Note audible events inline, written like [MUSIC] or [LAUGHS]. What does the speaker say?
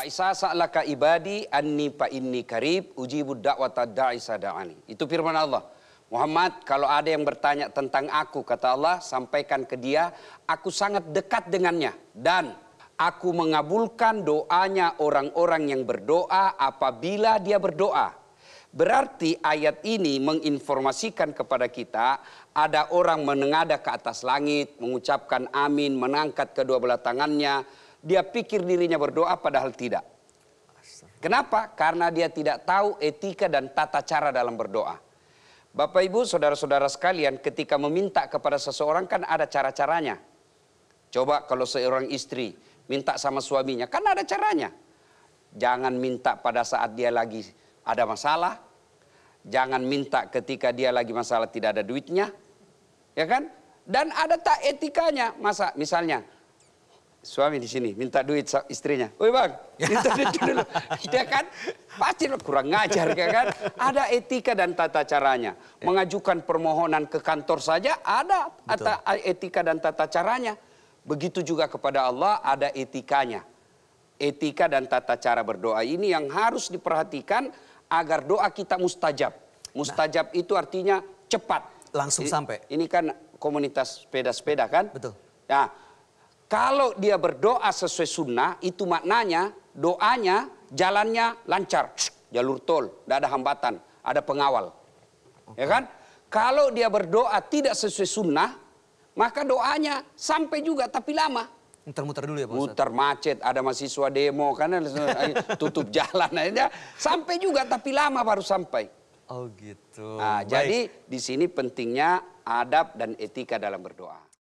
Faisa sa'laka ibadi anni fa inni karib ujibu da'wata Itu firman Allah. Muhammad, kalau ada yang bertanya tentang aku, kata Allah, sampaikan ke dia, aku sangat dekat dengannya. Dan aku mengabulkan doanya orang-orang yang berdoa apabila dia berdoa. Berarti ayat ini menginformasikan kepada kita ada orang menengada ke atas langit, mengucapkan amin, menangkat kedua belah tangannya, dia pikir dirinya berdoa padahal tidak. Kenapa? Karena dia tidak tahu etika dan tata cara dalam berdoa. Bapak Ibu, saudara-saudara sekalian, ketika meminta kepada seseorang kan ada cara-caranya. Coba kalau seorang istri minta sama suaminya, kan ada caranya. Jangan minta pada saat dia lagi ada masalah. Jangan minta ketika dia lagi masalah tidak ada duitnya. Ya kan? Dan ada tak etikanya. Masa misalnya suami di sini minta duit istrinya. Oi bang, minta duit dulu. Dia [LAUGHS] ya kan pasti lo kurang ngajar ya kan. Ada etika dan tata caranya. Ya. Mengajukan permohonan ke kantor saja ada Betul. etika dan tata caranya. Begitu juga kepada Allah ada etikanya. Etika dan tata cara berdoa ini yang harus diperhatikan agar doa kita mustajab. Mustajab nah. itu artinya cepat. Langsung ini, sampai. Ini kan komunitas sepeda-sepeda kan? Betul. Nah, kalau dia berdoa sesuai sunnah, itu maknanya doanya jalannya lancar, jalur tol, tidak ada hambatan, ada pengawal. Okay. Ya kan? Kalau dia berdoa tidak sesuai sunnah, maka doanya sampai juga tapi lama. Muter-muter dulu ya Pak Muter macet, ada mahasiswa demo, karena [LAUGHS] tutup jalan. aja. Sampai juga tapi lama baru sampai. Oh gitu. Nah, jadi di sini pentingnya adab dan etika dalam berdoa.